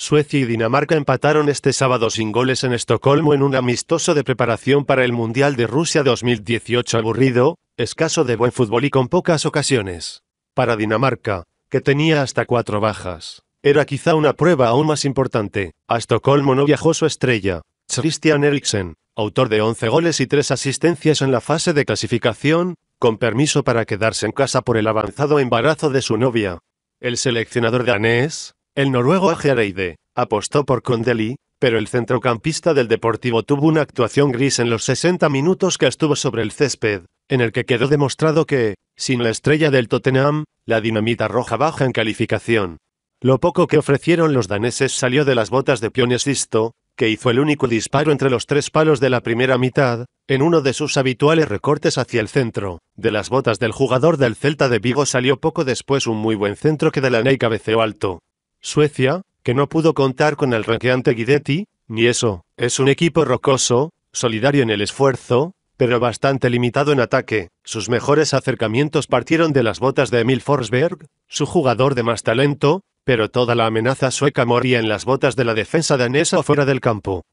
Suecia y Dinamarca empataron este sábado sin goles en Estocolmo en un amistoso de preparación para el Mundial de Rusia 2018 aburrido, escaso de buen fútbol y con pocas ocasiones. Para Dinamarca, que tenía hasta cuatro bajas, era quizá una prueba aún más importante. A Estocolmo no viajó su estrella, Christian Eriksen, autor de 11 goles y 3 asistencias en la fase de clasificación, con permiso para quedarse en casa por el avanzado embarazo de su novia. El seleccionador danés, el noruego Jereide apostó por Condeli, pero el centrocampista del Deportivo tuvo una actuación gris en los 60 minutos que estuvo sobre el césped, en el que quedó demostrado que, sin la estrella del Tottenham, la dinamita roja baja en calificación. Lo poco que ofrecieron los daneses salió de las botas de Pionesisto, que hizo el único disparo entre los tres palos de la primera mitad, en uno de sus habituales recortes hacia el centro. De las botas del jugador del Celta de Vigo salió poco después un muy buen centro que Delaney cabeceó alto. Suecia, que no pudo contar con el ranqueante Guidetti, ni eso, es un equipo rocoso, solidario en el esfuerzo, pero bastante limitado en ataque. Sus mejores acercamientos partieron de las botas de Emil Forsberg, su jugador de más talento, pero toda la amenaza sueca moría en las botas de la defensa danesa fuera del campo.